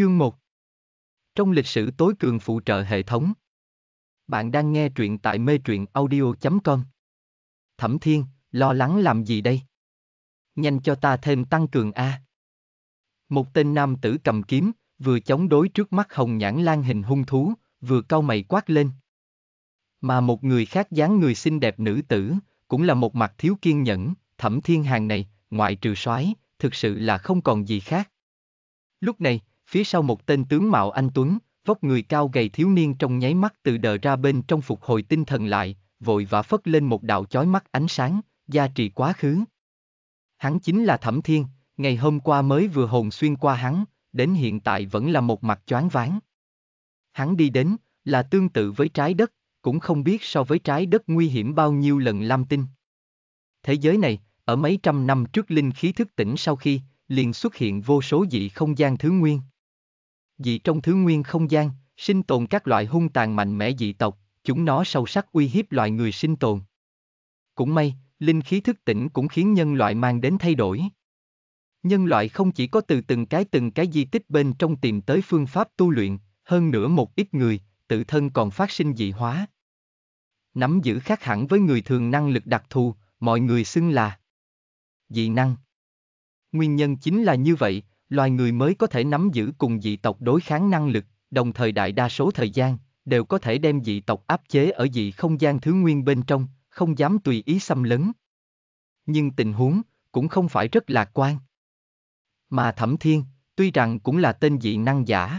Chương 1 Trong lịch sử tối cường phụ trợ hệ thống Bạn đang nghe truyện tại mê truyện audio.com Thẩm Thiên, lo lắng làm gì đây? Nhanh cho ta thêm tăng cường A. Một tên nam tử cầm kiếm, vừa chống đối trước mắt hồng nhãn lan hình hung thú, vừa cau mày quát lên. Mà một người khác dáng người xinh đẹp nữ tử, cũng là một mặt thiếu kiên nhẫn, thẩm thiên hàng này, ngoại trừ soái thực sự là không còn gì khác. Lúc này, phía sau một tên tướng mạo anh Tuấn, vóc người cao gầy thiếu niên trong nháy mắt từ đờ ra bên trong phục hồi tinh thần lại, vội vã phất lên một đạo chói mắt ánh sáng, gia trì quá khứ. Hắn chính là Thẩm Thiên, ngày hôm qua mới vừa hồn xuyên qua hắn, đến hiện tại vẫn là một mặt choáng váng. Hắn đi đến, là tương tự với trái đất, cũng không biết so với trái đất nguy hiểm bao nhiêu lần lam tinh. Thế giới này, ở mấy trăm năm trước linh khí thức tỉnh sau khi, liền xuất hiện vô số dị không gian thứ nguyên vì trong thứ nguyên không gian, sinh tồn các loại hung tàn mạnh mẽ dị tộc, chúng nó sâu sắc uy hiếp loài người sinh tồn. Cũng may, linh khí thức tỉnh cũng khiến nhân loại mang đến thay đổi. Nhân loại không chỉ có từ từng cái từng cái di tích bên trong tìm tới phương pháp tu luyện, hơn nữa một ít người, tự thân còn phát sinh dị hóa. Nắm giữ khác hẳn với người thường năng lực đặc thù, mọi người xưng là dị năng. Nguyên nhân chính là như vậy, loài người mới có thể nắm giữ cùng dị tộc đối kháng năng lực, đồng thời đại đa số thời gian, đều có thể đem dị tộc áp chế ở dị không gian thứ nguyên bên trong, không dám tùy ý xâm lấn. Nhưng tình huống, cũng không phải rất lạc quan. Mà Thẩm Thiên, tuy rằng cũng là tên dị năng giả,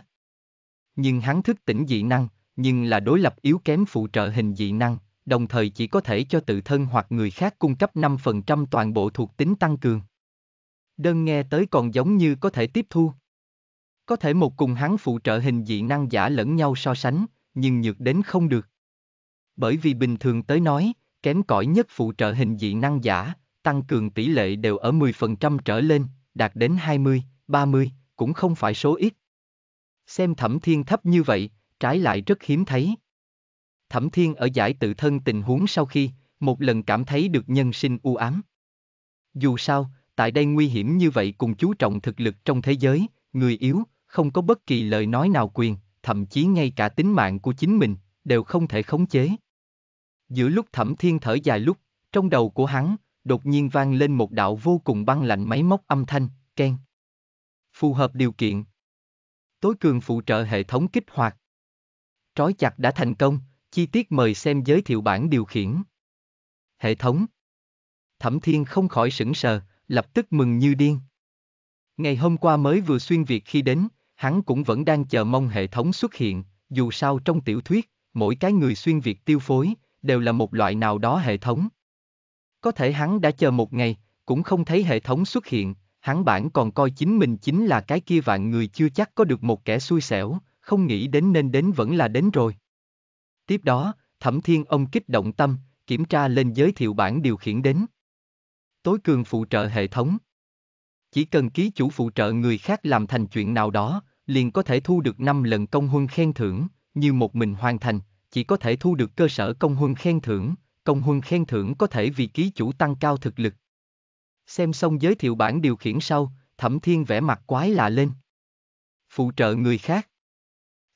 nhưng hắn thức tỉnh dị năng, nhưng là đối lập yếu kém phụ trợ hình dị năng, đồng thời chỉ có thể cho tự thân hoặc người khác cung cấp 5% toàn bộ thuộc tính tăng cường đơn nghe tới còn giống như có thể tiếp thu. Có thể một cùng hắn phụ trợ hình dị năng giả lẫn nhau so sánh, nhưng nhược đến không được. Bởi vì bình thường tới nói, kém cỏi nhất phụ trợ hình dị năng giả, tăng cường tỷ lệ đều ở 10% trở lên, đạt đến 20, 30, cũng không phải số ít. Xem thẩm thiên thấp như vậy, trái lại rất hiếm thấy. Thẩm thiên ở giải tự thân tình huống sau khi, một lần cảm thấy được nhân sinh u ám. Dù sao, tại đây nguy hiểm như vậy cùng chú trọng thực lực trong thế giới, người yếu, không có bất kỳ lời nói nào quyền, thậm chí ngay cả tính mạng của chính mình, đều không thể khống chế. Giữa lúc thẩm thiên thở dài lúc, trong đầu của hắn, đột nhiên vang lên một đạo vô cùng băng lạnh máy móc âm thanh, khen Phù hợp điều kiện. Tối cường phụ trợ hệ thống kích hoạt. Trói chặt đã thành công, chi tiết mời xem giới thiệu bản điều khiển. Hệ thống. Thẩm thiên không khỏi sững sờ, lập tức mừng như điên. Ngày hôm qua mới vừa xuyên Việt khi đến, hắn cũng vẫn đang chờ mong hệ thống xuất hiện, dù sao trong tiểu thuyết, mỗi cái người xuyên Việt tiêu phối, đều là một loại nào đó hệ thống. Có thể hắn đã chờ một ngày, cũng không thấy hệ thống xuất hiện, hắn bản còn coi chính mình chính là cái kia vạn người chưa chắc có được một kẻ xui xẻo, không nghĩ đến nên đến vẫn là đến rồi. Tiếp đó, Thẩm Thiên ông kích động tâm, kiểm tra lên giới thiệu bản điều khiển đến tối cường phụ trợ hệ thống. Chỉ cần ký chủ phụ trợ người khác làm thành chuyện nào đó, liền có thể thu được 5 lần công huân khen thưởng, như một mình hoàn thành, chỉ có thể thu được cơ sở công huân khen thưởng, công huân khen thưởng có thể vì ký chủ tăng cao thực lực. Xem xong giới thiệu bản điều khiển sau, Thẩm Thiên vẽ mặt quái lạ lên. Phụ trợ người khác.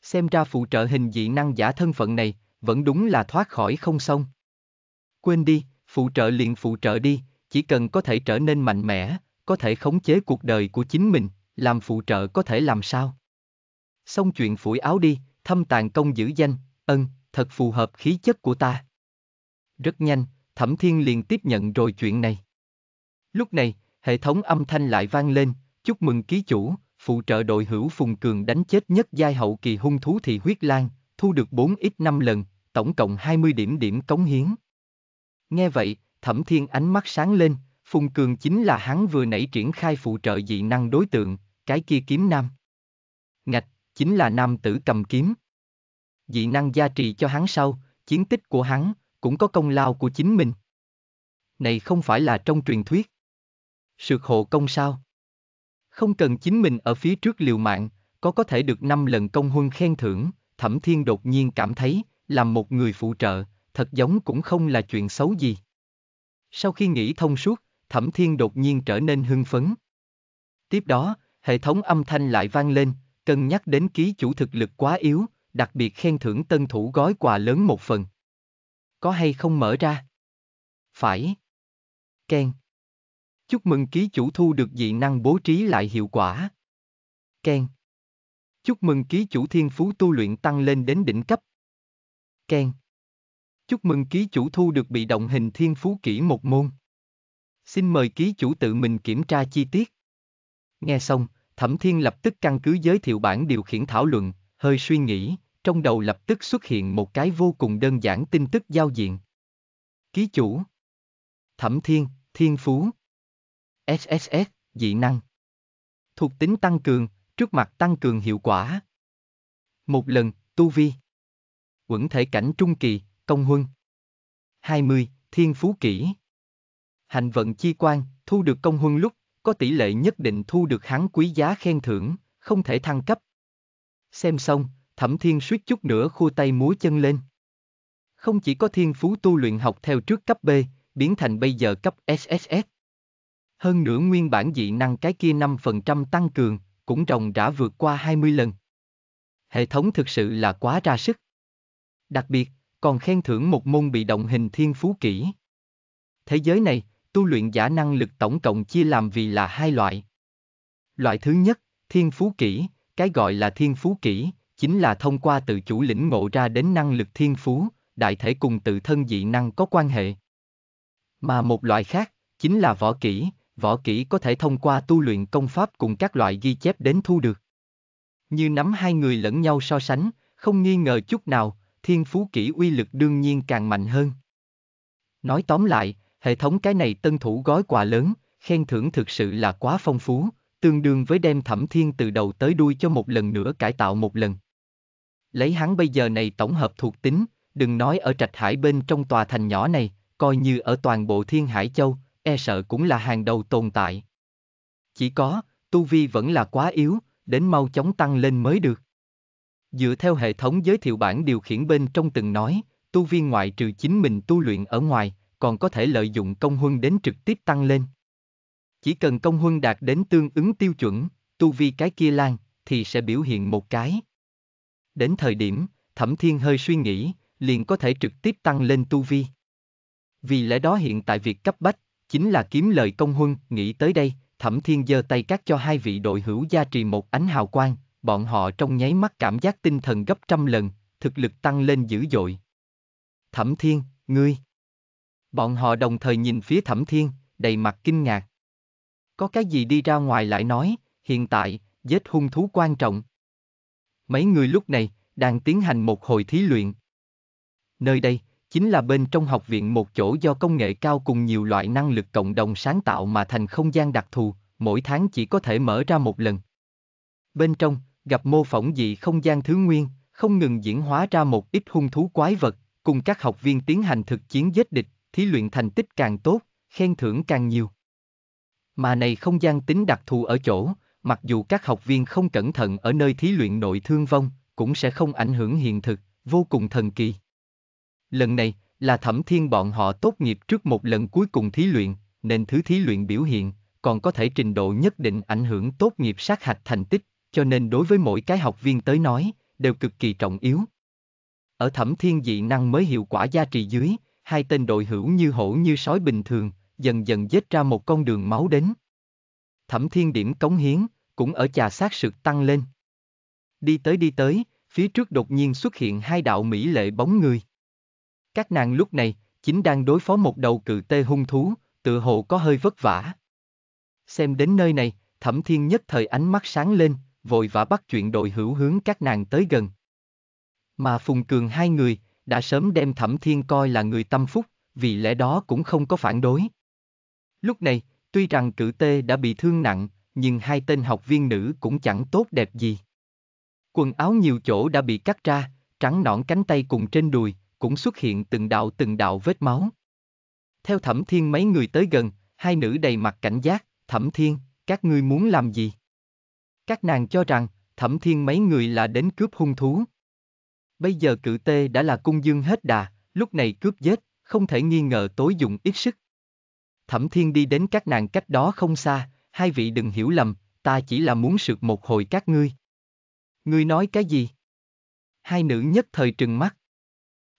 Xem ra phụ trợ hình dị năng giả thân phận này, vẫn đúng là thoát khỏi không xong. Quên đi, phụ trợ liền phụ trợ đi, chỉ cần có thể trở nên mạnh mẽ, có thể khống chế cuộc đời của chính mình, làm phụ trợ có thể làm sao. Xong chuyện phủi áo đi, thâm tàn công giữ danh, ân, thật phù hợp khí chất của ta. Rất nhanh, Thẩm Thiên liền tiếp nhận rồi chuyện này. Lúc này, hệ thống âm thanh lại vang lên, chúc mừng ký chủ, phụ trợ đội hữu Phùng Cường đánh chết nhất giai hậu kỳ hung thú thị huyết lan, thu được 4 ít 5 lần, tổng cộng 20 điểm điểm cống hiến. Nghe vậy, Thẩm Thiên ánh mắt sáng lên, Phùng Cường chính là hắn vừa nãy triển khai phụ trợ dị năng đối tượng, cái kia kiếm nam. Ngạch, chính là nam tử cầm kiếm. Dị năng gia trì cho hắn sau, chiến tích của hắn, cũng có công lao của chính mình. Này không phải là trong truyền thuyết. Sược hộ công sao? Không cần chính mình ở phía trước liều mạng, có có thể được 5 lần công huân khen thưởng, Thẩm Thiên đột nhiên cảm thấy, làm một người phụ trợ, thật giống cũng không là chuyện xấu gì. Sau khi nghĩ thông suốt, Thẩm Thiên đột nhiên trở nên hưng phấn. Tiếp đó, hệ thống âm thanh lại vang lên, cân nhắc đến ký chủ thực lực quá yếu, đặc biệt khen thưởng tân thủ gói quà lớn một phần. Có hay không mở ra? Phải. Ken. Chúc mừng ký chủ thu được dị năng bố trí lại hiệu quả. Ken. Chúc mừng ký chủ thiên phú tu luyện tăng lên đến đỉnh cấp. Ken. Chúc mừng ký chủ thu được bị động hình thiên phú kỹ một môn. Xin mời ký chủ tự mình kiểm tra chi tiết. Nghe xong, Thẩm Thiên lập tức căn cứ giới thiệu bản điều khiển thảo luận, hơi suy nghĩ, trong đầu lập tức xuất hiện một cái vô cùng đơn giản tin tức giao diện. Ký chủ Thẩm Thiên, Thiên Phú SSS, dị năng Thuộc tính tăng cường, trước mặt tăng cường hiệu quả. Một lần, tu vi. Quẩn thể cảnh trung kỳ, công huân. 20. Thiên phú kỹ. hành vận chi quan, thu được công huân lúc, có tỷ lệ nhất định thu được hắn quý giá khen thưởng, không thể thăng cấp. Xem xong, thẩm thiên suýt chút nữa khua tay múa chân lên. Không chỉ có thiên phú tu luyện học theo trước cấp B, biến thành bây giờ cấp SSS. Hơn nữa nguyên bản dị năng cái kia 5% tăng cường, cũng rồng đã vượt qua 20 lần. Hệ thống thực sự là quá ra sức. Đặc biệt, còn khen thưởng một môn bị động hình thiên phú kỹ. Thế giới này, tu luyện giả năng lực tổng cộng chia làm vì là hai loại. Loại thứ nhất, thiên phú kỹ, cái gọi là thiên phú kỹ, chính là thông qua tự chủ lĩnh ngộ ra đến năng lực thiên phú, đại thể cùng tự thân dị năng có quan hệ. Mà một loại khác, chính là võ kỹ, võ kỹ có thể thông qua tu luyện công pháp cùng các loại ghi chép đến thu được. Như nắm hai người lẫn nhau so sánh, không nghi ngờ chút nào, thiên phú kỹ uy lực đương nhiên càng mạnh hơn. Nói tóm lại, hệ thống cái này tân thủ gói quà lớn, khen thưởng thực sự là quá phong phú, tương đương với đem thẩm thiên từ đầu tới đuôi cho một lần nữa cải tạo một lần. Lấy hắn bây giờ này tổng hợp thuộc tính, đừng nói ở trạch hải bên trong tòa thành nhỏ này, coi như ở toàn bộ thiên hải châu, e sợ cũng là hàng đầu tồn tại. Chỉ có, tu vi vẫn là quá yếu, đến mau chóng tăng lên mới được. Dựa theo hệ thống giới thiệu bản điều khiển bên trong từng nói, tu viên ngoại trừ chính mình tu luyện ở ngoài, còn có thể lợi dụng công huân đến trực tiếp tăng lên. Chỉ cần công huân đạt đến tương ứng tiêu chuẩn, tu vi cái kia lan, thì sẽ biểu hiện một cái. Đến thời điểm, Thẩm Thiên hơi suy nghĩ, liền có thể trực tiếp tăng lên tu vi. Vì lẽ đó hiện tại việc cấp bách, chính là kiếm lời công huân, nghĩ tới đây, Thẩm Thiên giơ tay cắt cho hai vị đội hữu gia trì một ánh hào quang, bọn họ trong nháy mắt cảm giác tinh thần gấp trăm lần, thực lực tăng lên dữ dội. Thẩm Thiên, ngươi! Bọn họ đồng thời nhìn phía Thẩm Thiên, đầy mặt kinh ngạc. Có cái gì đi ra ngoài lại nói, hiện tại, giết hung thú quan trọng. Mấy người lúc này, đang tiến hành một hồi thí luyện. Nơi đây, chính là bên trong học viện một chỗ do công nghệ cao cùng nhiều loại năng lực cộng đồng sáng tạo mà thành không gian đặc thù, mỗi tháng chỉ có thể mở ra một lần. Bên trong, gặp mô phỏng dị không gian thứ nguyên, không ngừng diễn hóa ra một ít hung thú quái vật, cùng các học viên tiến hành thực chiến giết địch, thí luyện thành tích càng tốt, khen thưởng càng nhiều. Mà này không gian tính đặc thù ở chỗ, mặc dù các học viên không cẩn thận ở nơi thí luyện nội thương vong, cũng sẽ không ảnh hưởng hiện thực, vô cùng thần kỳ. Lần này, là thẩm thiên bọn họ tốt nghiệp trước một lần cuối cùng thí luyện, nên thứ thí luyện biểu hiện, còn có thể trình độ nhất định ảnh hưởng tốt nghiệp sát hạch thành tích, cho nên đối với mỗi cái học viên tới nói, đều cực kỳ trọng yếu. Ở thẩm thiên dị năng mới hiệu quả gia trì dưới, hai tên đội hữu như hổ như sói bình thường, dần dần dết ra một con đường máu đến. Thẩm thiên điểm cống hiến, cũng ở trà sát sực tăng lên. Đi tới đi tới, phía trước đột nhiên xuất hiện hai đạo mỹ lệ bóng người. Các nàng lúc này, chính đang đối phó một đầu cự tê hung thú, tự hồ có hơi vất vả. Xem đến nơi này, thẩm thiên nhất thời ánh mắt sáng lên, vội vã bắt chuyện đội hữu hướng các nàng tới gần. Mà Phùng Cường hai người, đã sớm đem Thẩm Thiên coi là người tâm phúc, vì lẽ đó cũng không có phản đối. Lúc này, tuy rằng cử tê đã bị thương nặng, nhưng hai tên học viên nữ cũng chẳng tốt đẹp gì. Quần áo nhiều chỗ đã bị cắt ra, trắng nõn cánh tay cùng trên đùi, cũng xuất hiện từng đạo từng đạo vết máu. Theo Thẩm Thiên mấy người tới gần, hai nữ đầy mặt cảnh giác, Thẩm Thiên, các ngươi muốn làm gì? Các nàng cho rằng, thẩm thiên mấy người là đến cướp hung thú. Bây giờ cự tê đã là cung dương hết đà, lúc này cướp giết, không thể nghi ngờ tối dụng ít sức. Thẩm thiên đi đến các nàng cách đó không xa, hai vị đừng hiểu lầm, ta chỉ là muốn sượt một hồi các ngươi. Ngươi nói cái gì? Hai nữ nhất thời trừng mắt.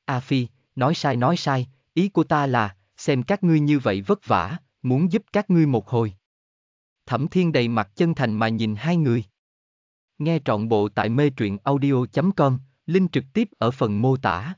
A à Phi, nói sai nói sai, ý của ta là, xem các ngươi như vậy vất vả, muốn giúp các ngươi một hồi. Thẩm Thiên đầy mặt chân thành mà nhìn hai người. Nghe trọn bộ tại mê truyện audio.com, link trực tiếp ở phần mô tả.